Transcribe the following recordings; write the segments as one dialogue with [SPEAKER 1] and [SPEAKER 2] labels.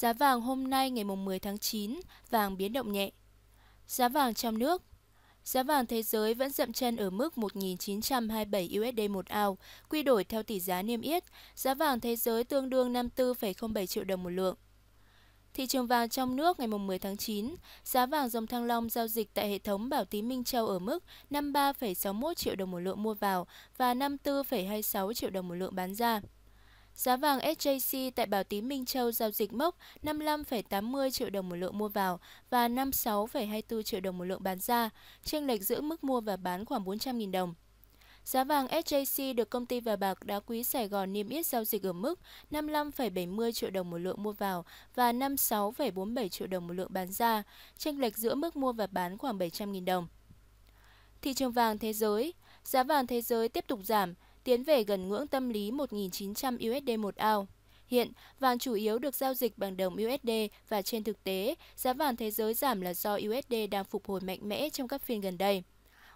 [SPEAKER 1] Giá vàng hôm nay ngày 10 tháng 9, vàng biến động nhẹ. Giá vàng trong nước Giá vàng thế giới vẫn dậm chân ở mức 1.927 USD một ao, quy đổi theo tỷ giá niêm yết, giá vàng thế giới tương đương 54,07 triệu đồng một lượng. Thị trường vàng trong nước ngày 10 tháng 9, giá vàng dòng thăng long giao dịch tại hệ thống Bảo Tín Minh Châu ở mức 53,61 triệu đồng một lượng mua vào và 54,26 triệu đồng một lượng bán ra. Giá vàng SJC tại Bảo Tín Minh Châu giao dịch mốc 55,80 triệu đồng một lượng mua vào và 56,24 triệu đồng một lượng bán ra, chênh lệch giữa mức mua và bán khoảng 400.000 đồng. Giá vàng SJC được công ty và bạc đá quý Sài Gòn niêm yết giao dịch ở mức 55,70 triệu đồng một lượng mua vào và 56,47 triệu đồng một lượng bán ra, chênh lệch giữa mức mua và bán khoảng 700.000 đồng. Thị trường vàng thế giới Giá vàng thế giới tiếp tục giảm, tiến về gần ngưỡng tâm lý 1.900 USD một ao. Hiện, vàng chủ yếu được giao dịch bằng đồng USD và trên thực tế, giá vàng thế giới giảm là do USD đang phục hồi mạnh mẽ trong các phiên gần đây.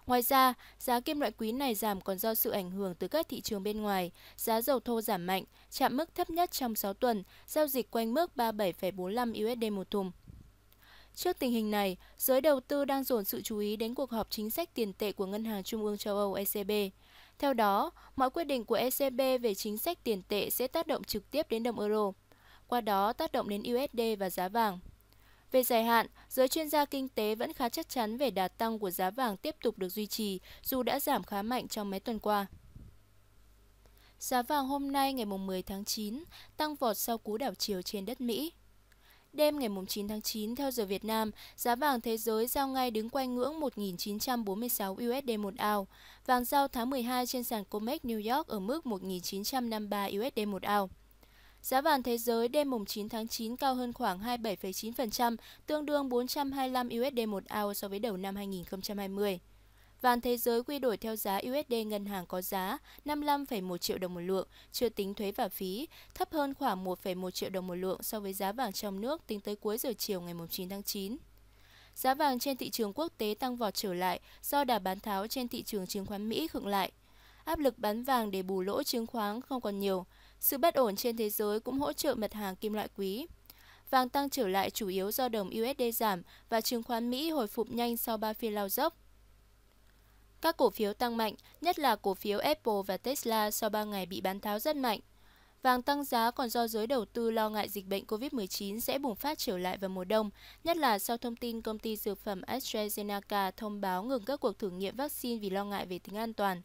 [SPEAKER 1] Ngoài ra, giá kim loại quý này giảm còn do sự ảnh hưởng từ các thị trường bên ngoài. Giá dầu thô giảm mạnh, chạm mức thấp nhất trong 6 tuần, giao dịch quanh mức 37,45 USD một thùng. Trước tình hình này, giới đầu tư đang dồn sự chú ý đến cuộc họp chính sách tiền tệ của Ngân hàng Trung ương châu Âu ECB. Theo đó, mọi quyết định của ECB về chính sách tiền tệ sẽ tác động trực tiếp đến đồng euro, qua đó tác động đến USD và giá vàng. Về dài hạn, giới chuyên gia kinh tế vẫn khá chắc chắn về đà tăng của giá vàng tiếp tục được duy trì dù đã giảm khá mạnh trong mấy tuần qua. Giá vàng hôm nay ngày 10 tháng 9 tăng vọt sau cú đảo chiều trên đất Mỹ. Đêm ngày 9 tháng 9 theo giờ Việt Nam, giá vàng thế giới giao ngay đứng quanh ngưỡng 1.946 USD một ao. Vàng giao tháng 12 trên sàn COMEX New York ở mức 1.953 USD một ao. Giá vàng thế giới đêm mùng 9 tháng 9 cao hơn khoảng 27,9%, tương đương 425 USD một ao so với đầu năm 2020. Vàng thế giới quy đổi theo giá USD ngân hàng có giá 55,1 triệu đồng một lượng, chưa tính thuế và phí, thấp hơn khoảng 1,1 triệu đồng một lượng so với giá vàng trong nước tính tới cuối giờ chiều ngày 9 tháng 9. Giá vàng trên thị trường quốc tế tăng vọt trở lại do đà bán tháo trên thị trường chứng khoán Mỹ khựng lại. Áp lực bán vàng để bù lỗ chứng khoán không còn nhiều. Sự bất ổn trên thế giới cũng hỗ trợ mặt hàng kim loại quý. Vàng tăng trở lại chủ yếu do đồng USD giảm và chứng khoán Mỹ hồi phục nhanh sau 3 phiên lao dốc. Các cổ phiếu tăng mạnh, nhất là cổ phiếu Apple và Tesla sau 3 ngày bị bán tháo rất mạnh. Vàng tăng giá còn do giới đầu tư lo ngại dịch bệnh COVID-19 sẽ bùng phát trở lại vào mùa đông, nhất là sau thông tin công ty dược phẩm AstraZeneca thông báo ngừng các cuộc thử nghiệm vaccine vì lo ngại về tính an toàn.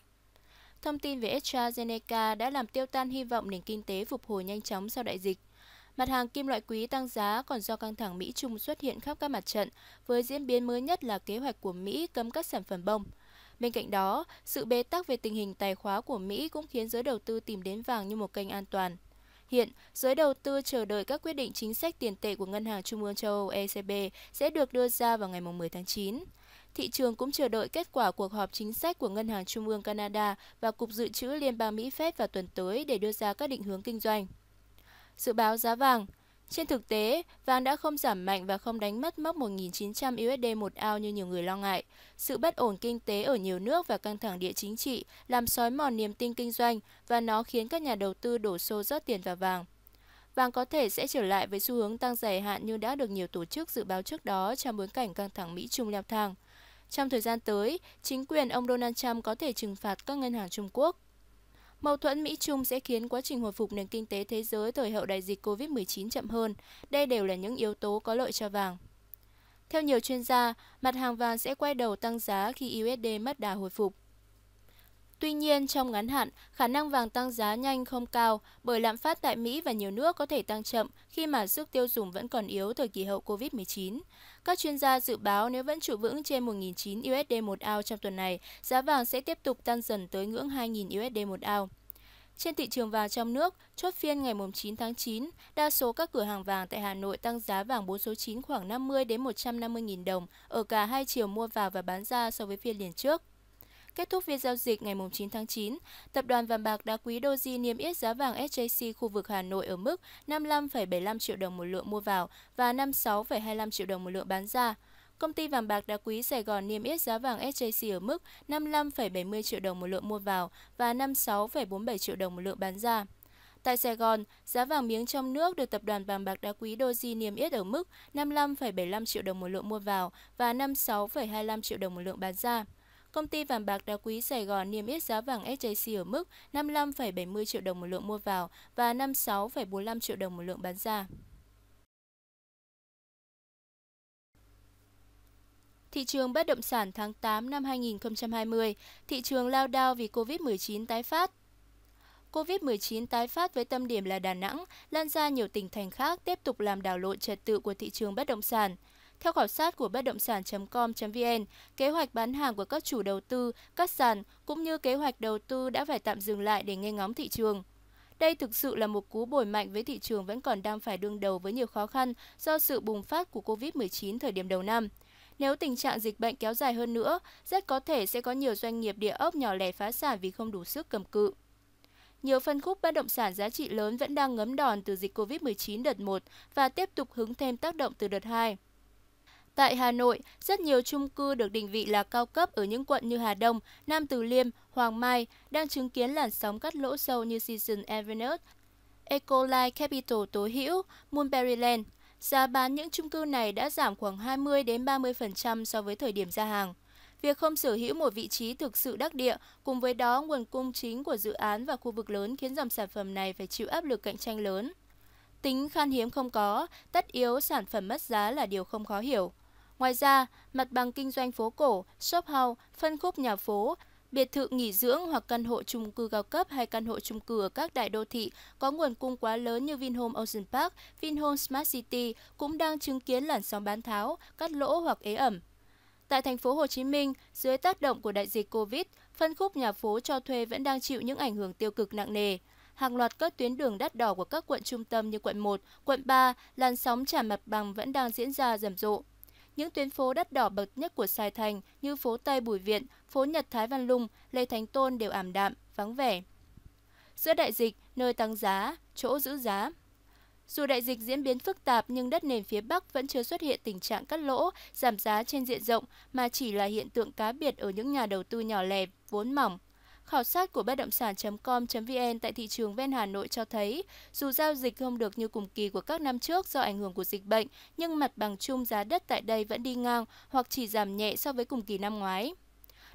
[SPEAKER 1] Thông tin về AstraZeneca đã làm tiêu tan hy vọng nền kinh tế phục hồi nhanh chóng sau đại dịch. Mặt hàng kim loại quý tăng giá còn do căng thẳng Mỹ-Trung xuất hiện khắp các mặt trận, với diễn biến mới nhất là kế hoạch của Mỹ cấm các sản phẩm bông – Bên cạnh đó, sự bế tắc về tình hình tài khóa của Mỹ cũng khiến giới đầu tư tìm đến vàng như một kênh an toàn. Hiện, giới đầu tư chờ đợi các quyết định chính sách tiền tệ của Ngân hàng Trung ương châu Âu ECB sẽ được đưa ra vào ngày 10 tháng 9. Thị trường cũng chờ đợi kết quả cuộc họp chính sách của Ngân hàng Trung ương Canada và Cục Dự trữ Liên bang Mỹ Fed vào tuần tới để đưa ra các định hướng kinh doanh. Dự báo giá vàng – trên thực tế, vàng đã không giảm mạnh và không đánh mất mốc 1.900 USD một ao như nhiều người lo ngại. Sự bất ổn kinh tế ở nhiều nước và căng thẳng địa chính trị làm sói mòn niềm tin kinh doanh và nó khiến các nhà đầu tư đổ xô rót tiền vào vàng. Vàng có thể sẽ trở lại với xu hướng tăng dài hạn như đã được nhiều tổ chức dự báo trước đó trong bối cảnh căng thẳng Mỹ-Trung leo thang. Trong thời gian tới, chính quyền ông Donald Trump có thể trừng phạt các ngân hàng Trung Quốc Mâu thuẫn Mỹ-Trung sẽ khiến quá trình hồi phục nền kinh tế thế giới thời hậu đại dịch COVID-19 chậm hơn. Đây đều là những yếu tố có lợi cho vàng. Theo nhiều chuyên gia, mặt hàng vàng sẽ quay đầu tăng giá khi USD mất đà hồi phục, Tuy nhiên, trong ngắn hạn, khả năng vàng tăng giá nhanh không cao bởi lạm phát tại Mỹ và nhiều nước có thể tăng chậm khi mà sức tiêu dùng vẫn còn yếu thời kỳ hậu COVID-19. Các chuyên gia dự báo nếu vẫn trụ vững trên 1.900 USD một ao trong tuần này, giá vàng sẽ tiếp tục tăng dần tới ngưỡng 2.000 USD một ao. Trên thị trường vàng trong nước, chốt phiên ngày 9 tháng 9, đa số các cửa hàng vàng tại Hà Nội tăng giá vàng 4 số 9 khoảng 50 đến 150 000 đồng ở cả hai chiều mua vào và bán ra so với phiên liền trước. Kết thúc phiên giao dịch ngày 9 tháng 9, Tập đoàn Vàng Bạc đá quý Doji niêm yết giá vàng SJC khu vực Hà Nội ở mức 55,75 triệu đồng một lượng mua vào và 56,25 triệu đồng một lượng bán ra. Công ty vàng bạc đá quý Sài Gòn niêm yết giá vàng SJC ở mức 55,70 triệu đồng một lượng mua vào và 56,47 triệu đồng một lượng bán ra. Tại Sài Gòn, giá vàng miếng trong nước được tập đoàn vàng bạc đá quý Doji niêm yết ở mức 55,75 triệu đồng một lượng mua vào và 56,25 triệu đồng một lượng bán ra. Công ty vàng bạc đá quý Sài Gòn niêm yết giá vàng SJC ở mức 55,70 triệu đồng một lượng mua vào và 56,45 triệu đồng một lượng bán ra. Thị trường bất động sản tháng 8 năm 2020, thị trường lao đao vì COVID-19 tái phát. COVID-19 tái phát với tâm điểm là Đà Nẵng, lan ra nhiều tỉnh thành khác tiếp tục làm đảo lộn trật tự của thị trường bất động sản. Theo khảo sát của bất động sản.com.vn, kế hoạch bán hàng của các chủ đầu tư, các sàn cũng như kế hoạch đầu tư đã phải tạm dừng lại để nghe ngóng thị trường. Đây thực sự là một cú bồi mạnh với thị trường vẫn còn đang phải đương đầu với nhiều khó khăn do sự bùng phát của COVID-19 thời điểm đầu năm. Nếu tình trạng dịch bệnh kéo dài hơn nữa, rất có thể sẽ có nhiều doanh nghiệp địa ốc nhỏ lẻ phá sản vì không đủ sức cầm cự. Nhiều phân khúc bất động sản giá trị lớn vẫn đang ngấm đòn từ dịch COVID-19 đợt 1 và tiếp tục hứng thêm tác động từ đợt 2. Tại Hà Nội, rất nhiều chung cư được định vị là cao cấp ở những quận như Hà Đông, Nam Từ Liêm, Hoàng Mai đang chứng kiến làn sóng cắt lỗ sâu như Season Avenue, Ecoline Capital Tố Hữu, Moonberryland. Giá bán những chung cư này đã giảm khoảng 20 đến 30% so với thời điểm ra hàng. Việc không sở hữu một vị trí thực sự đắc địa cùng với đó nguồn cung chính của dự án và khu vực lớn khiến dòng sản phẩm này phải chịu áp lực cạnh tranh lớn. Tính khan hiếm không có, tất yếu sản phẩm mất giá là điều không khó hiểu. Ngoài ra, mặt bằng kinh doanh phố cổ, shop house, phân khúc nhà phố, biệt thự nghỉ dưỡng hoặc căn hộ chung cư cao cấp hay căn hộ chung cư ở các đại đô thị có nguồn cung quá lớn như Vinhome Ocean Park, Vinhome Smart City cũng đang chứng kiến làn sóng bán tháo, cắt lỗ hoặc ế ẩm. Tại thành phố Hồ Chí Minh, dưới tác động của đại dịch Covid, phân khúc nhà phố cho thuê vẫn đang chịu những ảnh hưởng tiêu cực nặng nề. Hàng loạt các tuyến đường đắt đỏ của các quận trung tâm như quận 1, quận 3, làn sóng trả mặt bằng vẫn đang diễn ra rầm rộ. Những tuyến phố đắt đỏ bậc nhất của Sài Thành như phố Tây Bùi Viện, phố Nhật Thái Văn Lung, Lê Thánh Tôn đều ảm đạm, vắng vẻ. Giữa đại dịch, nơi tăng giá, chỗ giữ giá. Dù đại dịch diễn biến phức tạp nhưng đất nền phía Bắc vẫn chưa xuất hiện tình trạng cắt lỗ, giảm giá trên diện rộng mà chỉ là hiện tượng cá biệt ở những nhà đầu tư nhỏ lẻ, vốn mỏng, Khảo sát của bất động sản.com.vn tại thị trường ven Hà Nội cho thấy, dù giao dịch không được như cùng kỳ của các năm trước do ảnh hưởng của dịch bệnh, nhưng mặt bằng chung giá đất tại đây vẫn đi ngang hoặc chỉ giảm nhẹ so với cùng kỳ năm ngoái.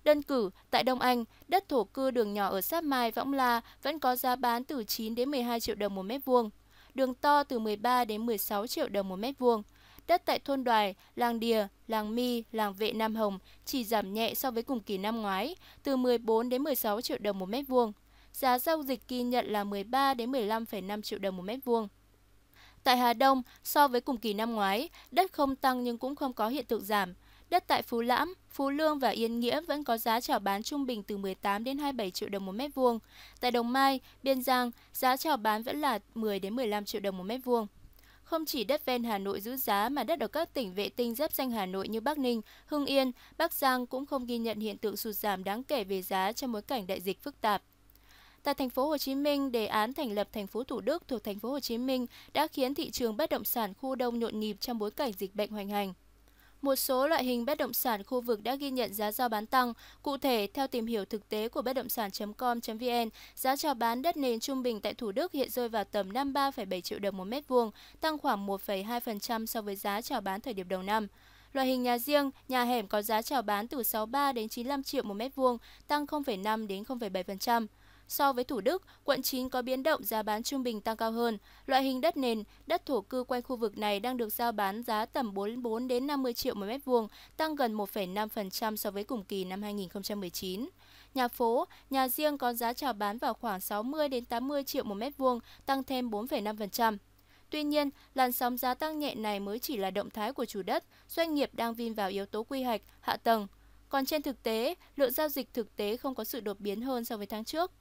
[SPEAKER 1] Đơn cử, tại Đông Anh, đất thổ cư đường nhỏ ở Sáp Mai, Võng La vẫn có giá bán từ 9 đến 12 triệu đồng một mét vuông, đường to từ 13 đến 16 triệu đồng một mét vuông. Đất tại thôn Đoài, làng Đìa, làng Mi, làng Vệ Nam Hồng chỉ giảm nhẹ so với cùng kỳ năm ngoái, từ 14 đến 16 triệu đồng một mét vuông. Giá giao dịch ghi nhận là 13 đến 15,5 triệu đồng một mét vuông. Tại Hà Đông, so với cùng kỳ năm ngoái, đất không tăng nhưng cũng không có hiện tượng giảm. Đất tại Phú Lãm, Phú Lương và Yên Nghĩa vẫn có giá chào bán trung bình từ 18 đến 27 triệu đồng một mét vuông. Tại Đồng Mai, Biên Giang, giá chào bán vẫn là 10 đến 15 triệu đồng một mét vuông. Không chỉ đất ven Hà Nội giữ giá mà đất ở các tỉnh vệ tinh giáp danh Hà Nội như Bắc Ninh, Hưng Yên, Bắc Giang cũng không ghi nhận hiện tượng sụt giảm đáng kể về giá trong bối cảnh đại dịch phức tạp. Tại thành phố Hồ Chí Minh, đề án thành lập thành phố Thủ Đức thuộc thành phố Hồ Chí Minh đã khiến thị trường bất động sản khu đông nhộn nhịp trong bối cảnh dịch bệnh hoành hành một số loại hình bất động sản khu vực đã ghi nhận giá giao bán tăng. Cụ thể, theo tìm hiểu thực tế của bất động sản.com.vn, giá chào bán đất nền trung bình tại Thủ Đức hiện rơi vào tầm 53,7 triệu đồng một mét vuông, tăng khoảng 1,2% so với giá chào bán thời điểm đầu năm. Loại hình nhà riêng, nhà hẻm có giá chào bán từ 63 đến 95 triệu một mét vuông, tăng 0,5 đến 0,7%. So với Thủ Đức, quận 9 có biến động giá bán trung bình tăng cao hơn. Loại hình đất nền, đất thổ cư quanh khu vực này đang được giao bán giá tầm 44 đến 50 triệu một mét vuông, tăng gần 1,5% so với cùng kỳ năm 2019. Nhà phố, nhà riêng có giá chào bán vào khoảng 60 đến 80 triệu một mét vuông, tăng thêm 4,5%. Tuy nhiên, làn sóng giá tăng nhẹ này mới chỉ là động thái của chủ đất, doanh nghiệp đang vin vào yếu tố quy hoạch, hạ tầng. Còn trên thực tế, lượng giao dịch thực tế không có sự đột biến hơn so với tháng trước.